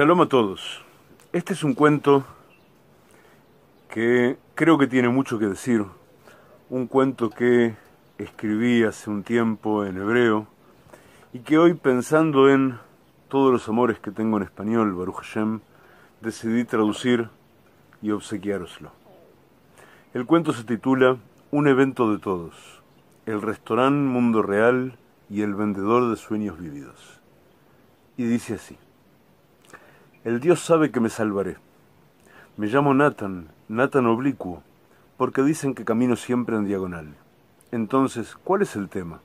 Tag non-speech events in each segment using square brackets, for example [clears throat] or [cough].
Shalom a todos. Este es un cuento que creo que tiene mucho que decir. Un cuento que escribí hace un tiempo en hebreo y que hoy pensando en todos los amores que tengo en español, Baruch Hashem, decidí traducir y obsequiároslo. El cuento se titula Un evento de todos, el restaurante Mundo Real y el vendedor de sueños vividos. Y dice así. El Dios sabe que me salvaré. Me llamo Nathan, Nathan oblicuo, porque dicen que camino siempre en diagonal. Entonces, ¿cuál es el tema?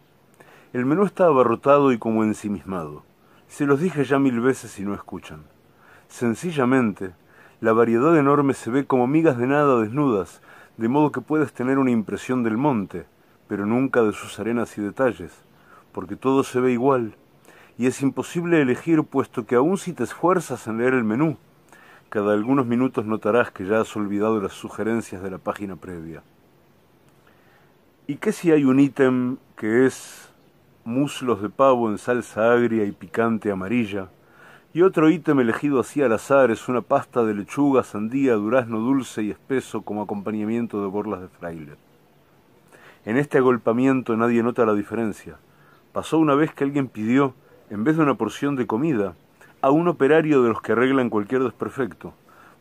El menú está abarrotado y como ensimismado. Se los dije ya mil veces y no escuchan. Sencillamente, la variedad enorme se ve como migas de nada desnudas, de modo que puedes tener una impresión del monte, pero nunca de sus arenas y detalles, porque todo se ve igual, y es imposible elegir puesto que aún si te esfuerzas en leer el menú, cada algunos minutos notarás que ya has olvidado las sugerencias de la página previa. ¿Y qué si hay un ítem que es muslos de pavo en salsa agria y picante amarilla? Y otro ítem elegido así al azar es una pasta de lechuga, sandía, durazno dulce y espeso como acompañamiento de borlas de fraile. En este agolpamiento nadie nota la diferencia. Pasó una vez que alguien pidió en vez de una porción de comida, a un operario de los que arreglan cualquier desperfecto,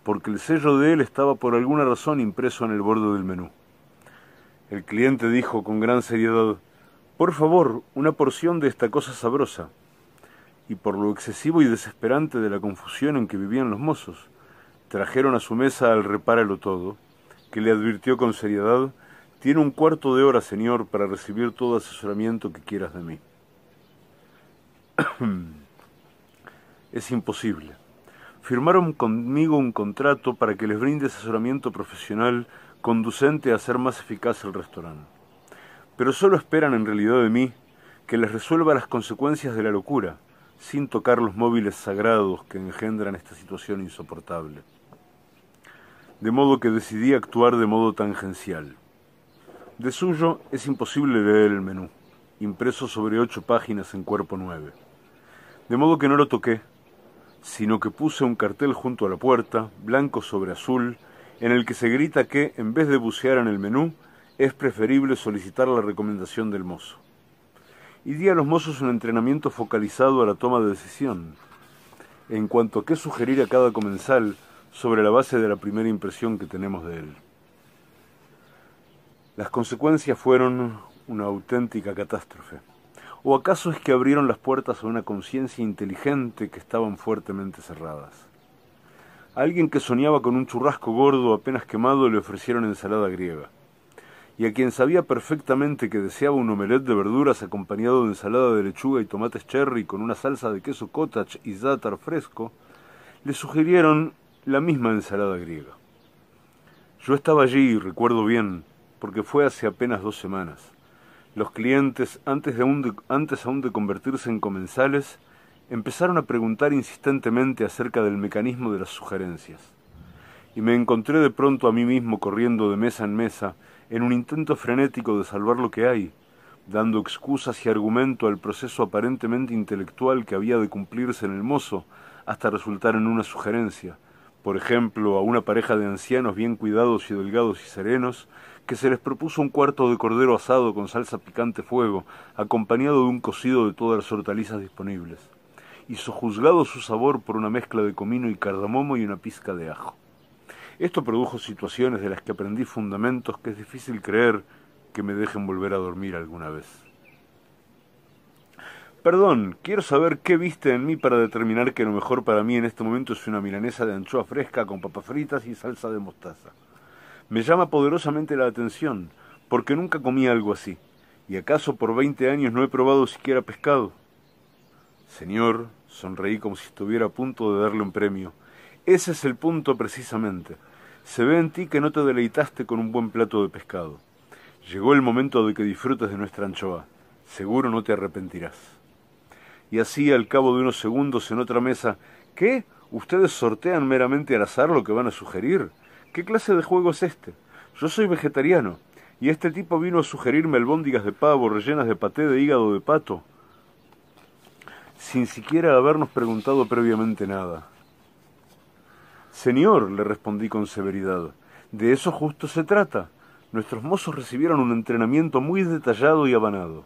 porque el sello de él estaba por alguna razón impreso en el borde del menú. El cliente dijo con gran seriedad, por favor, una porción de esta cosa sabrosa. Y por lo excesivo y desesperante de la confusión en que vivían los mozos, trajeron a su mesa al repáralo todo, que le advirtió con seriedad, tiene un cuarto de hora, señor, para recibir todo asesoramiento que quieras de mí. [clears throat] es imposible. Firmaron conmigo un contrato para que les brinde asesoramiento profesional conducente a hacer más eficaz el restaurante. Pero solo esperan en realidad de mí que les resuelva las consecuencias de la locura, sin tocar los móviles sagrados que engendran esta situación insoportable. De modo que decidí actuar de modo tangencial. De suyo es imposible leer el menú impreso sobre ocho páginas en cuerpo nueve. De modo que no lo toqué, sino que puse un cartel junto a la puerta, blanco sobre azul, en el que se grita que, en vez de bucear en el menú, es preferible solicitar la recomendación del mozo. Y di a los mozos un entrenamiento focalizado a la toma de decisión, en cuanto a qué sugerir a cada comensal sobre la base de la primera impresión que tenemos de él. Las consecuencias fueron una auténtica catástrofe. ¿O acaso es que abrieron las puertas a una conciencia inteligente que estaban fuertemente cerradas? A alguien que soñaba con un churrasco gordo apenas quemado le ofrecieron ensalada griega. Y a quien sabía perfectamente que deseaba un omelette de verduras acompañado de ensalada de lechuga y tomates cherry con una salsa de queso cottage y zátar fresco, le sugirieron la misma ensalada griega. Yo estaba allí, recuerdo bien, porque fue hace apenas dos semanas. Los clientes, antes, aún de convertirse en comensales, empezaron a preguntar insistentemente acerca del mecanismo de las sugerencias. Y me encontré de pronto a mí mismo corriendo de mesa en mesa en un intento frenético de salvar lo que hay, dando excusas y argumento al proceso aparentemente intelectual que había de cumplirse en el mozo hasta resultar en una sugerencia, por ejemplo, a una pareja de ancianos bien cuidados y delgados y serenos, que se les propuso un cuarto de cordero asado con salsa picante fuego, acompañado de un cocido de todas las hortalizas disponibles, y sojuzgado su sabor por una mezcla de comino y cardamomo y una pizca de ajo. Esto produjo situaciones de las que aprendí fundamentos que es difícil creer que me dejen volver a dormir alguna vez. Perdón, quiero saber qué viste en mí para determinar que lo mejor para mí en este momento es una milanesa de anchoa fresca con papas fritas y salsa de mostaza. Me llama poderosamente la atención, porque nunca comí algo así. ¿Y acaso por veinte años no he probado siquiera pescado? Señor, sonreí como si estuviera a punto de darle un premio. Ese es el punto precisamente. Se ve en ti que no te deleitaste con un buen plato de pescado. Llegó el momento de que disfrutes de nuestra anchoa. Seguro no te arrepentirás y así al cabo de unos segundos en otra mesa, ¿qué? ¿Ustedes sortean meramente al azar lo que van a sugerir? ¿Qué clase de juego es este? Yo soy vegetariano, y este tipo vino a sugerirme albóndigas de pavo rellenas de paté de hígado de pato, sin siquiera habernos preguntado previamente nada. Señor, le respondí con severidad, de eso justo se trata. Nuestros mozos recibieron un entrenamiento muy detallado y abanado.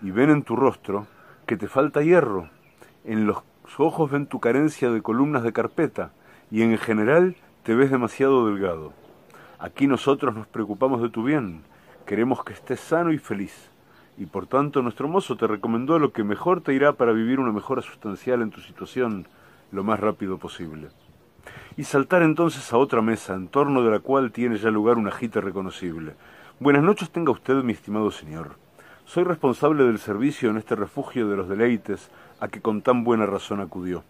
Y ven en tu rostro, que te falta hierro, en los ojos ven tu carencia de columnas de carpeta y en general te ves demasiado delgado. Aquí nosotros nos preocupamos de tu bien, queremos que estés sano y feliz, y por tanto nuestro mozo te recomendó lo que mejor te irá para vivir una mejora sustancial en tu situación lo más rápido posible. Y saltar entonces a otra mesa, en torno de la cual tiene ya lugar una jita reconocible. Buenas noches tenga usted, mi estimado señor. Soy responsable del servicio en este refugio de los deleites a que con tan buena razón acudió.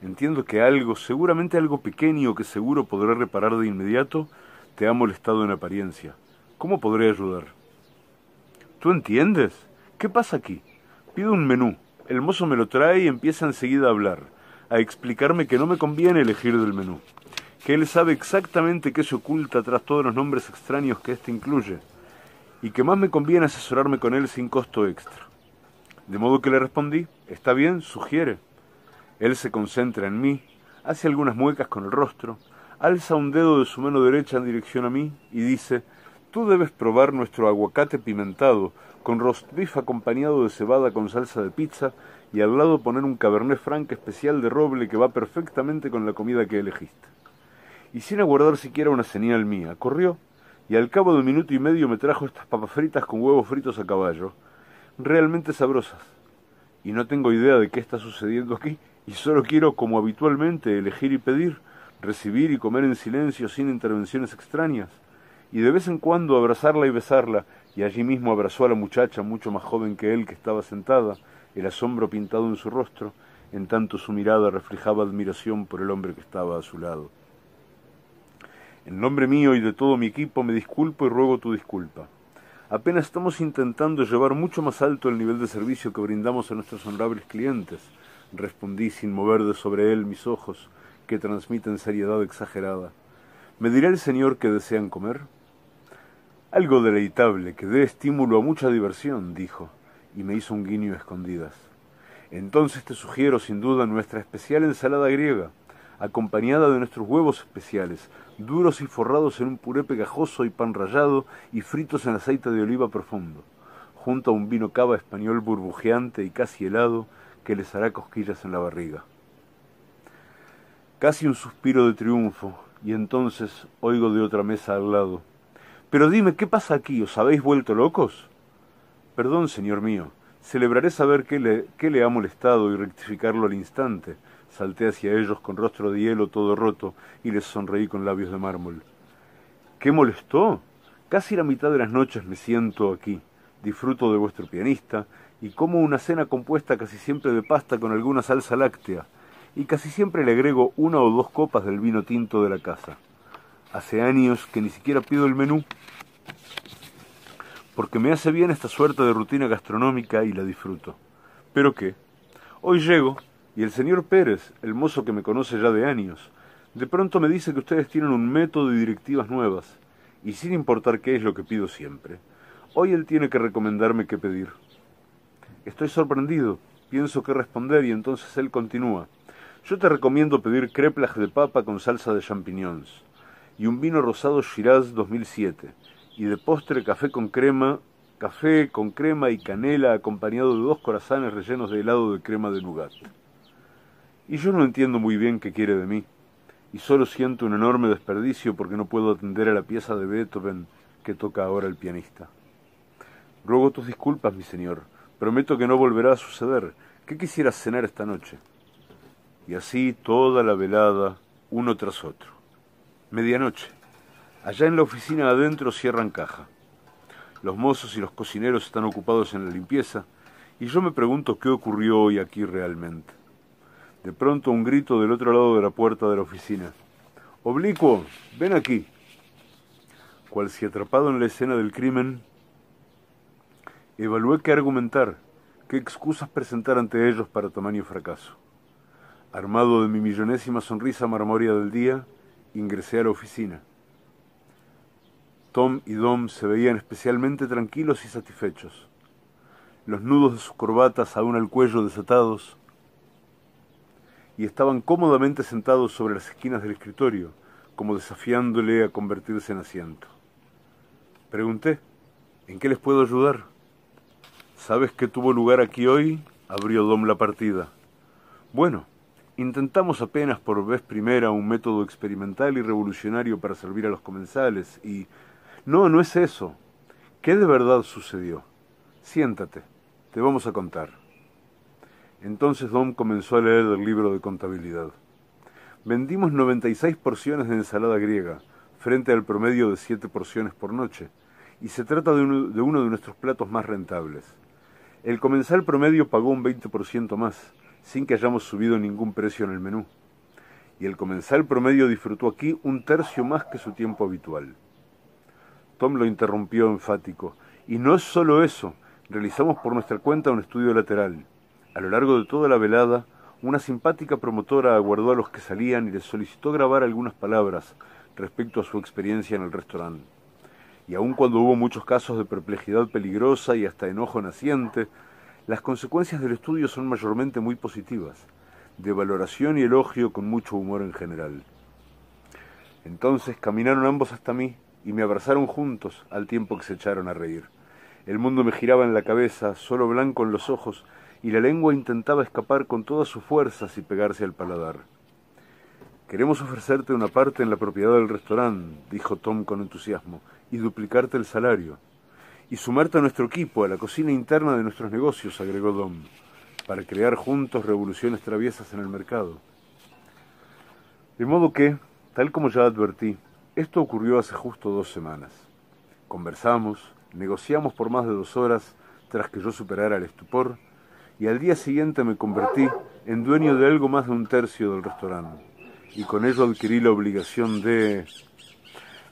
Entiendo que algo, seguramente algo pequeño que seguro podré reparar de inmediato, te ha molestado en apariencia. ¿Cómo podré ayudar? ¿Tú entiendes? ¿Qué pasa aquí? Pido un menú. El mozo me lo trae y empieza enseguida a hablar, a explicarme que no me conviene elegir del menú, que él sabe exactamente qué se oculta tras todos los nombres extraños que éste incluye y que más me conviene asesorarme con él sin costo extra. De modo que le respondí, está bien, sugiere. Él se concentra en mí, hace algunas muecas con el rostro, alza un dedo de su mano derecha en dirección a mí y dice, tú debes probar nuestro aguacate pimentado, con roast beef acompañado de cebada con salsa de pizza y al lado poner un cabernet franc especial de roble que va perfectamente con la comida que elegiste. Y sin aguardar siquiera una señal mía, corrió y al cabo de un minuto y medio me trajo estas papas fritas con huevos fritos a caballo, realmente sabrosas. Y no tengo idea de qué está sucediendo aquí, y solo quiero, como habitualmente, elegir y pedir, recibir y comer en silencio sin intervenciones extrañas, y de vez en cuando abrazarla y besarla, y allí mismo abrazó a la muchacha mucho más joven que él que estaba sentada, el asombro pintado en su rostro, en tanto su mirada reflejaba admiración por el hombre que estaba a su lado. En nombre mío y de todo mi equipo me disculpo y ruego tu disculpa. Apenas estamos intentando llevar mucho más alto el nivel de servicio que brindamos a nuestros honrables clientes, respondí sin mover de sobre él mis ojos, que transmiten seriedad exagerada. ¿Me dirá el señor que desean comer? Algo deleitable, que dé estímulo a mucha diversión, dijo, y me hizo un guiño a escondidas. Entonces te sugiero sin duda nuestra especial ensalada griega, acompañada de nuestros huevos especiales, duros y forrados en un puré pegajoso y pan rallado y fritos en aceite de oliva profundo, junto a un vino cava español burbujeante y casi helado que les hará cosquillas en la barriga. Casi un suspiro de triunfo, y entonces oigo de otra mesa al lado. Pero dime, ¿qué pasa aquí? ¿Os habéis vuelto locos? Perdón, señor mío, celebraré saber qué le, qué le ha molestado y rectificarlo al instante Salté hacia ellos con rostro de hielo todo roto y les sonreí con labios de mármol. ¿Qué molestó? Casi la mitad de las noches me siento aquí, disfruto de vuestro pianista y como una cena compuesta casi siempre de pasta con alguna salsa láctea y casi siempre le agrego una o dos copas del vino tinto de la casa. Hace años que ni siquiera pido el menú porque me hace bien esta suerte de rutina gastronómica y la disfruto. Pero qué, hoy llego, y el señor Pérez, el mozo que me conoce ya de años, de pronto me dice que ustedes tienen un método y directivas nuevas, y sin importar qué es lo que pido siempre, hoy él tiene que recomendarme qué pedir. Estoy sorprendido, pienso qué responder y entonces él continúa. Yo te recomiendo pedir creplas de papa con salsa de champiñones y un vino rosado Shiraz 2007 y de postre café con crema, café con crema y canela acompañado de dos corazones rellenos de helado de crema de nougat. Y yo no entiendo muy bien qué quiere de mí, y solo siento un enorme desperdicio porque no puedo atender a la pieza de Beethoven que toca ahora el pianista. Ruego tus disculpas, mi señor. Prometo que no volverá a suceder. ¿Qué quisieras cenar esta noche? Y así toda la velada, uno tras otro. Medianoche. Allá en la oficina adentro cierran caja. Los mozos y los cocineros están ocupados en la limpieza, y yo me pregunto qué ocurrió hoy aquí realmente. De pronto un grito del otro lado de la puerta de la oficina. Oblicuo, ven aquí. Cual si atrapado en la escena del crimen, evalué qué argumentar, qué excusas presentar ante ellos para tamaño fracaso. Armado de mi millonésima sonrisa marmoria del día, ingresé a la oficina. Tom y Dom se veían especialmente tranquilos y satisfechos. Los nudos de sus corbatas aún al cuello desatados y estaban cómodamente sentados sobre las esquinas del escritorio, como desafiándole a convertirse en asiento. Pregunté, ¿en qué les puedo ayudar? ¿Sabes qué tuvo lugar aquí hoy? Abrió Dom la partida. Bueno, intentamos apenas por vez primera un método experimental y revolucionario para servir a los comensales y... No, no es eso. ¿Qué de verdad sucedió? Siéntate, te vamos a contar. Entonces Dom comenzó a leer el libro de contabilidad. Vendimos 96 porciones de ensalada griega, frente al promedio de 7 porciones por noche, y se trata de uno de, nuestros platos más rentables. El comensal promedio pagó un 20% más, sin que hayamos subido ningún precio en el menú. Y el comensal promedio disfrutó aquí un tercio más que su tiempo habitual. Tom lo interrumpió enfático. Y no es solo eso, realizamos por nuestra cuenta un estudio lateral. A lo largo de toda la velada, una simpática promotora aguardó a los que salían y les solicitó grabar algunas palabras respecto a su experiencia en el restaurante. Y aun cuando hubo muchos casos de perplejidad peligrosa y hasta enojo naciente, las consecuencias del estudio son mayormente muy positivas, de valoración y elogio con mucho humor en general. Entonces caminaron ambos hasta mí y me abrazaron juntos al tiempo que se echaron a reír. El mundo me giraba en la cabeza, solo blanco en los ojos, y la lengua intentaba escapar con todas sus fuerzas y pegarse al paladar. Queremos ofrecerte una parte en la propiedad del restaurante, dijo Tom con entusiasmo, y duplicarte el salario. Y sumarte a nuestro equipo, a la cocina interna de nuestros negocios, agregó Dom, para crear juntos revoluciones traviesas en el mercado. De modo que, tal como ya advertí, esto ocurrió hace justo dos semanas. Conversamos, negociamos por más de dos horas, tras que yo superara el estupor, y al día siguiente me convertí en dueño de algo más de un tercio del restaurante. Y con ello adquirí la obligación de,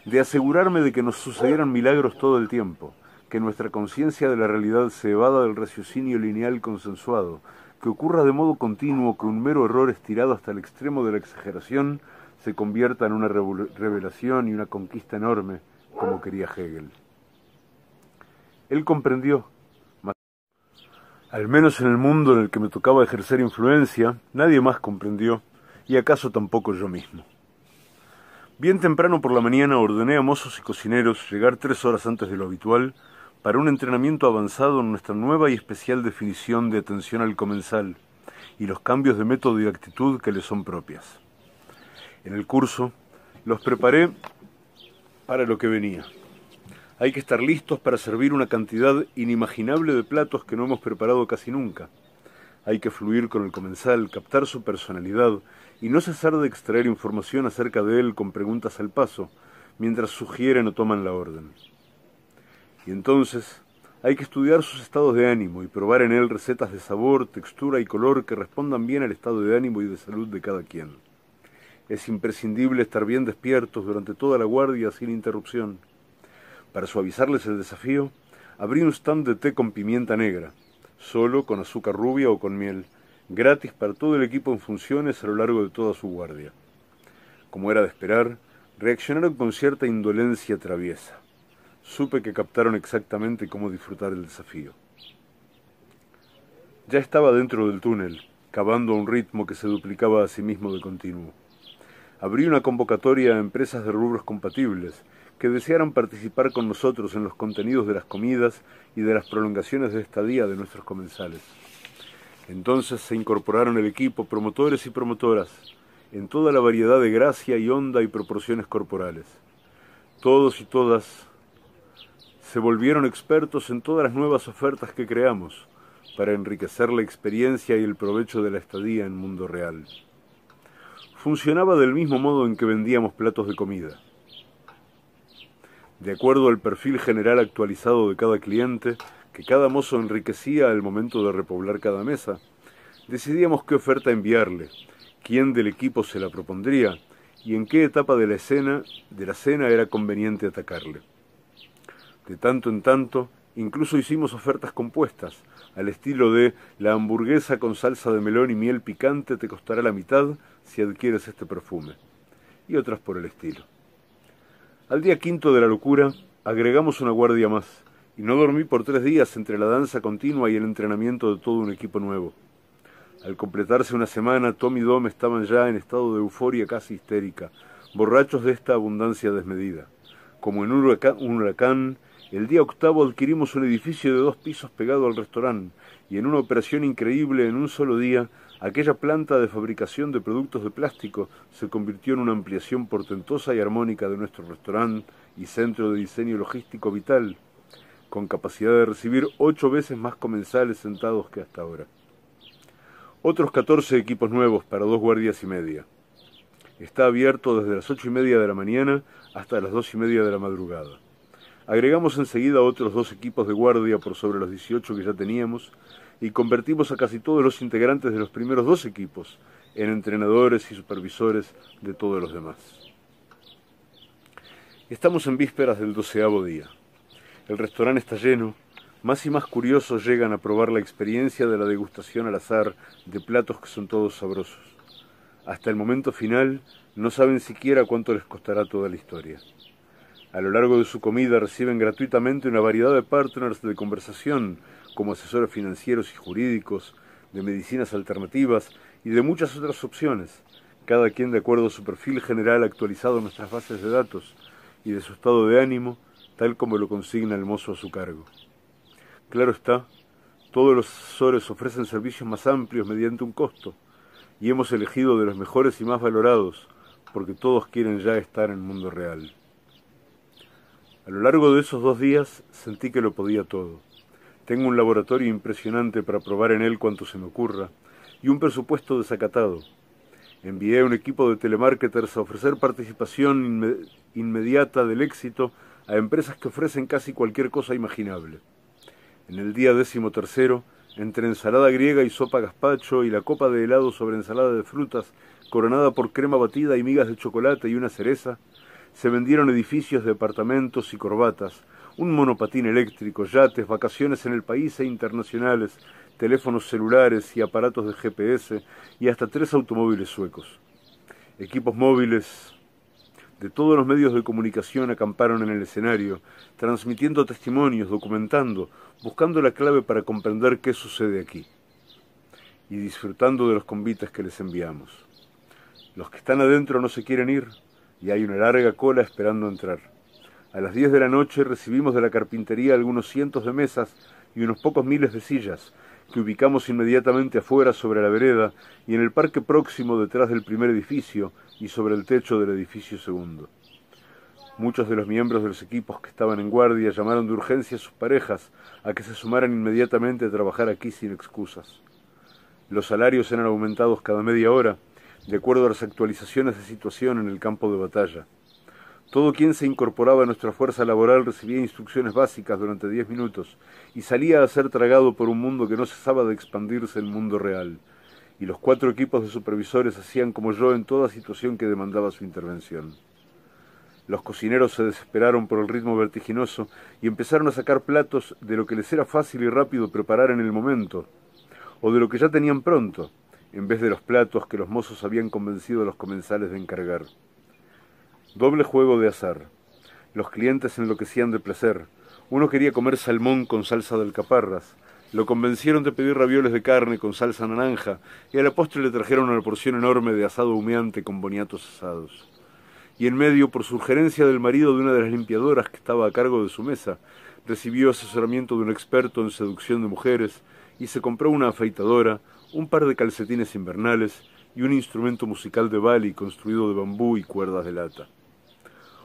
de asegurarme de que nos sucedieran milagros todo el tiempo, que nuestra conciencia de la realidad se evada del raciocinio lineal consensuado, que ocurra de modo continuo que un mero error estirado hasta el extremo de la exageración se convierta en una revelación y una conquista enorme, como quería Hegel. Él comprendió al menos en el mundo en el que me tocaba ejercer influencia, nadie más comprendió, y acaso tampoco yo mismo. Bien temprano por la mañana ordené a mozos y cocineros llegar tres horas antes de lo habitual para un entrenamiento avanzado en nuestra nueva y especial definición de atención al comensal y los cambios de método y actitud que le son propias. En el curso los preparé para lo que venía. Hay que estar listos para servir una cantidad inimaginable de platos que no hemos preparado casi nunca. Hay que fluir con el comensal, captar su personalidad y no cesar de extraer información acerca de él con preguntas al paso, mientras sugieren o toman la orden. Y entonces hay que estudiar sus estados de ánimo y probar en él recetas de sabor, textura y color que respondan bien al estado de ánimo y de salud de cada quien. Es imprescindible estar bien despiertos durante toda la guardia sin interrupción para suavizarles el desafío, abrí un stand de té con pimienta negra, solo con azúcar rubia o con miel, gratis para todo el equipo en funciones a lo largo de toda su guardia. Como era de esperar, reaccionaron con cierta indolencia traviesa. Supe que captaron exactamente cómo disfrutar el desafío. Ya estaba dentro del túnel, cavando a un ritmo que se duplicaba a sí mismo de continuo. Abrí una convocatoria a empresas de rubros compatibles, que desearan participar con nosotros en los contenidos de las comidas y de las prolongaciones de estadía de nuestros comensales. Entonces se incorporaron el equipo promotores y promotoras, en toda la variedad de gracia y onda y proporciones corporales. Todos y todas se volvieron expertos en todas las nuevas ofertas que creamos para enriquecer la experiencia y el provecho de la estadía en mundo real. Funcionaba del mismo modo en que vendíamos platos de comida de acuerdo al perfil general actualizado de cada cliente, que cada mozo enriquecía al momento de repoblar cada mesa, decidíamos qué oferta enviarle, quién del equipo se la propondría y en qué etapa de la escena de la cena era conveniente atacarle. De tanto en tanto, incluso hicimos ofertas compuestas, al estilo de la hamburguesa con salsa de melón y miel picante te costará la mitad si adquieres este perfume, y otras por el estilo. Al día quinto de la locura, agregamos una guardia más, y no dormí por tres días entre la danza continua y el entrenamiento de todo un equipo nuevo. Al completarse una semana, Tom y Dom estaban ya en estado de euforia casi histérica, borrachos de esta abundancia desmedida. Como en un huracán, el día octavo adquirimos un edificio de dos pisos pegado al restaurante, y en una operación increíble en un solo día Aquella planta de fabricación de productos de plástico se convirtió en una ampliación portentosa y armónica de nuestro restaurante y centro de diseño logístico vital, con capacidad de recibir ocho veces más comensales sentados que hasta ahora. Otros 14 equipos nuevos para dos guardias y media. Está abierto desde las ocho y media de la mañana hasta las dos y media de la madrugada. Agregamos enseguida otros dos equipos de guardia por sobre los 18 que ya teníamos y convertimos a casi todos los integrantes de los primeros dos equipos en entrenadores y supervisores de todos los demás. Estamos en vísperas del doceavo día. El restaurante está lleno, más y más curiosos llegan a probar la experiencia de la degustación al azar de platos que son todos sabrosos. Hasta el momento final no saben siquiera cuánto les costará toda la historia. A lo largo de su comida reciben gratuitamente una variedad de partners de conversación como asesores financieros y jurídicos, de medicinas alternativas y de muchas otras opciones, cada quien de acuerdo a su perfil general actualizado en nuestras bases de datos y de su estado de ánimo, tal como lo consigna el mozo a su cargo. Claro está, todos los asesores ofrecen servicios más amplios mediante un costo, y hemos elegido de los mejores y más valorados, porque todos quieren ya estar en el mundo real. A lo largo de esos dos días sentí que lo podía todo tengo un laboratorio impresionante para probar en él cuanto se me ocurra y un presupuesto desacatado. Envié un equipo de telemarketers a ofrecer participación inmediata del éxito a empresas que ofrecen casi cualquier cosa imaginable. En el día décimo tercero, entre ensalada griega y sopa gazpacho y la copa de helado sobre ensalada de frutas, coronada por crema batida y migas de chocolate y una cereza, se vendieron edificios, departamentos y corbatas, un monopatín eléctrico, yates, vacaciones en el país e internacionales, teléfonos celulares y aparatos de GPS y hasta tres automóviles suecos. Equipos móviles de todos los medios de comunicación acamparon en el escenario, transmitiendo testimonios, documentando, buscando la clave para comprender qué sucede aquí y disfrutando de los convites que les enviamos. Los que están adentro no se quieren ir y hay una larga cola esperando entrar. A las 10 de la noche recibimos de la carpintería algunos cientos de mesas y unos pocos miles de sillas, que ubicamos inmediatamente afuera sobre la vereda y en el parque próximo detrás del primer edificio y sobre el techo del edificio segundo. Muchos de los miembros de los equipos que estaban en guardia llamaron de urgencia a sus parejas a que se sumaran inmediatamente a trabajar aquí sin excusas. Los salarios eran aumentados cada media hora, de acuerdo a las actualizaciones de situación en el campo de batalla. Todo quien se incorporaba a nuestra fuerza laboral recibía instrucciones básicas durante diez minutos y salía a ser tragado por un mundo que no cesaba de expandirse el mundo real. Y los cuatro equipos de supervisores hacían como yo en toda situación que demandaba su intervención. Los cocineros se desesperaron por el ritmo vertiginoso y empezaron a sacar platos de lo que les era fácil y rápido preparar en el momento, o de lo que ya tenían pronto, en vez de los platos que los mozos habían convencido a los comensales de encargar. Doble juego de azar. Los clientes enloquecían de placer. Uno quería comer salmón con salsa de alcaparras. Lo convencieron de pedir ravioles de carne con salsa naranja y a la postre le trajeron una porción enorme de asado humeante con boniatos asados. Y en medio, por sugerencia del marido de una de las limpiadoras que estaba a cargo de su mesa, recibió asesoramiento de un experto en seducción de mujeres y se compró una afeitadora, un par de calcetines invernales y un instrumento musical de bali construido de bambú y cuerdas de lata.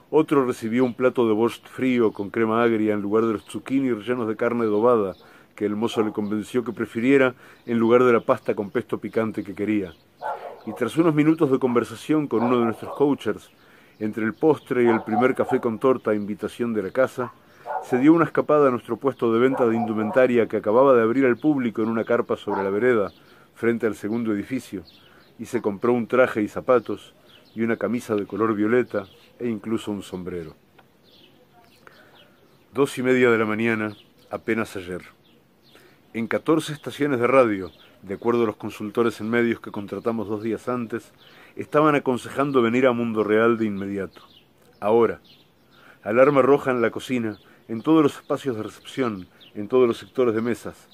Otro recibió un plato de borscht frío con crema agria en lugar de los zucchini rellenos de carne dobada, que el mozo le convenció que prefiriera en lugar de la pasta con pesto picante que quería. Y tras unos minutos de conversación con uno de nuestros coachers, entre el postre y el primer café con torta a invitación de la casa, se dio una escapada a nuestro puesto de venta de indumentaria que acababa de abrir al público en una carpa sobre la vereda, frente al segundo edificio, y se compró un traje y zapatos, y una camisa de color violeta e incluso un sombrero. Dos y media de la mañana, apenas ayer. En catorce estaciones de radio, de acuerdo a los consultores en medios que contratamos dos días antes, estaban aconsejando venir a Mundo Real de inmediato. Ahora. Alarma roja en la cocina, en todos los espacios de recepción, en todos los sectores de mesas.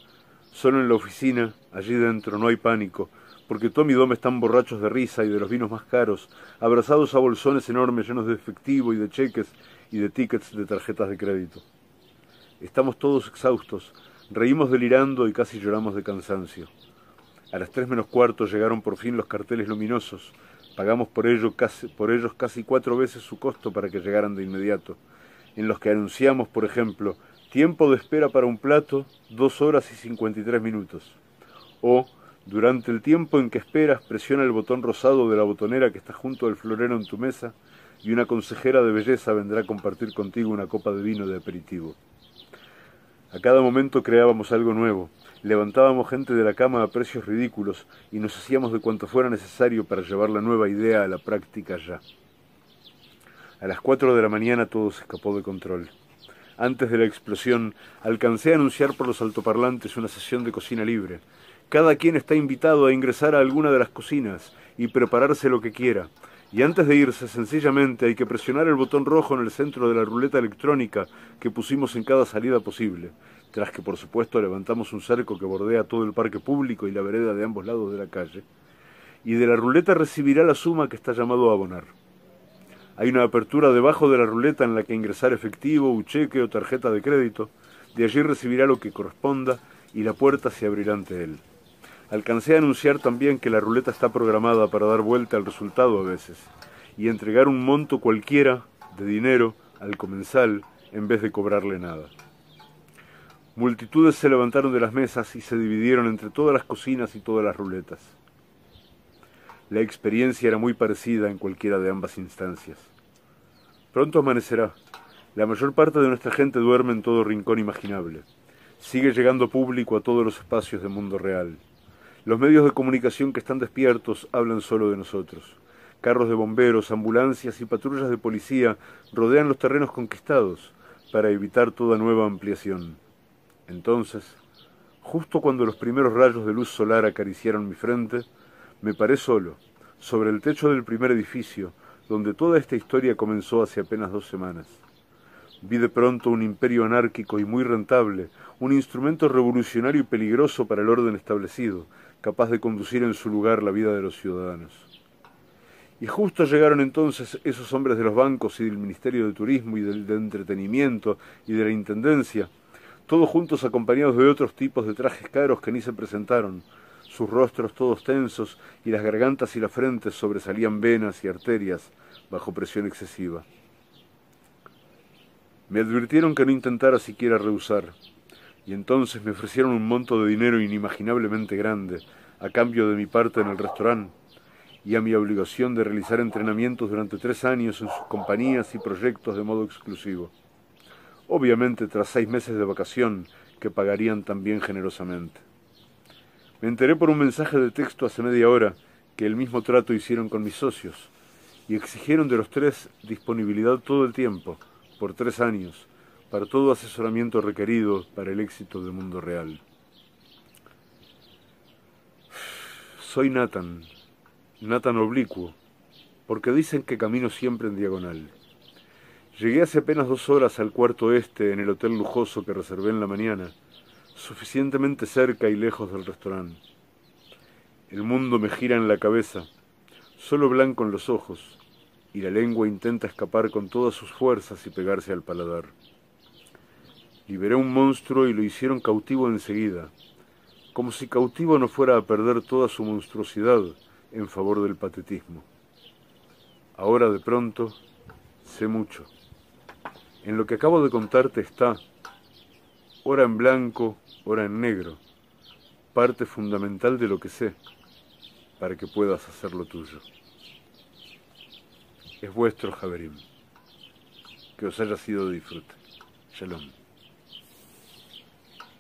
Solo en la oficina, allí dentro, no hay pánico, porque Tom y Dome están borrachos de risa y de los vinos más caros, abrazados a bolsones enormes llenos de efectivo y de cheques y de tickets de tarjetas de crédito. Estamos todos exhaustos, reímos delirando y casi lloramos de cansancio. A las tres menos cuarto llegaron por fin los carteles luminosos. Pagamos por, casi, por ellos casi cuatro veces su costo para que llegaran de inmediato, en los que anunciamos, por ejemplo, tiempo de espera para un plato, dos horas y cincuenta y tres minutos. O durante el tiempo en que esperas, presiona el botón rosado de la botonera que está junto al florero en tu mesa y una consejera de belleza vendrá a compartir contigo una copa de vino de aperitivo. A cada momento creábamos algo nuevo, levantábamos gente de la cama a precios ridículos y nos hacíamos de cuanto fuera necesario para llevar la nueva idea a la práctica ya. A las cuatro de la mañana todo se escapó de control. Antes de la explosión, alcancé a anunciar por los altoparlantes una sesión de cocina libre, cada quien está invitado a ingresar a alguna de las cocinas y prepararse lo que quiera. Y antes de irse, sencillamente hay que presionar el botón rojo en el centro de la ruleta electrónica que pusimos en cada salida posible, tras que por supuesto levantamos un cerco que bordea todo el parque público y la vereda de ambos lados de la calle, y de la ruleta recibirá la suma que está llamado a abonar. Hay una apertura debajo de la ruleta en la que ingresar efectivo, u cheque o tarjeta de crédito, de allí recibirá lo que corresponda y la puerta se abrirá ante él. Alcancé a anunciar también que la ruleta está programada para dar vuelta al resultado a veces y entregar un monto cualquiera de dinero al comensal en vez de cobrarle nada. Multitudes se levantaron de las mesas y se dividieron entre todas las cocinas y todas las ruletas. La experiencia era muy parecida en cualquiera de ambas instancias. Pronto amanecerá. La mayor parte de nuestra gente duerme en todo rincón imaginable. Sigue llegando público a todos los espacios del mundo real. Los medios de comunicación que están despiertos hablan solo de nosotros. Carros de bomberos, ambulancias y patrullas de policía rodean los terrenos conquistados para evitar toda nueva ampliación. Entonces, justo cuando los primeros rayos de luz solar acariciaron mi frente, me paré solo, sobre el techo del primer edificio, donde toda esta historia comenzó hace apenas dos semanas. Vi de pronto un imperio anárquico y muy rentable, un instrumento revolucionario y peligroso para el orden establecido, capaz de conducir en su lugar la vida de los ciudadanos. Y justo llegaron entonces esos hombres de los bancos y del Ministerio de Turismo y del de Entretenimiento y de la Intendencia, todos juntos acompañados de otros tipos de trajes caros que ni se presentaron, sus rostros todos tensos y las gargantas y las frentes sobresalían venas y arterias bajo presión excesiva. Me advirtieron que no intentara siquiera rehusar, y entonces me ofrecieron un monto de dinero inimaginablemente grande a cambio de mi parte en el restaurante y a mi obligación de realizar entrenamientos durante tres años en sus compañías y proyectos de modo exclusivo. Obviamente tras seis meses de vacación que pagarían también generosamente. Me enteré por un mensaje de texto hace media hora que el mismo trato hicieron con mis socios y exigieron de los tres disponibilidad todo el tiempo, por tres años, para todo asesoramiento requerido para el éxito del mundo real. Soy Nathan, Nathan oblicuo, porque dicen que camino siempre en diagonal. Llegué hace apenas dos horas al cuarto este en el hotel lujoso que reservé en la mañana, suficientemente cerca y lejos del restaurante. El mundo me gira en la cabeza, solo blanco en los ojos, y la lengua intenta escapar con todas sus fuerzas y pegarse al paladar. Liberé un monstruo y lo hicieron cautivo enseguida, como si cautivo no fuera a perder toda su monstruosidad en favor del patetismo. Ahora de pronto sé mucho. En lo que acabo de contarte está, hora en blanco, hora en negro, parte fundamental de lo que sé, para que puedas hacer lo tuyo. Es vuestro Javerim. Que os haya sido de disfrute. Shalom.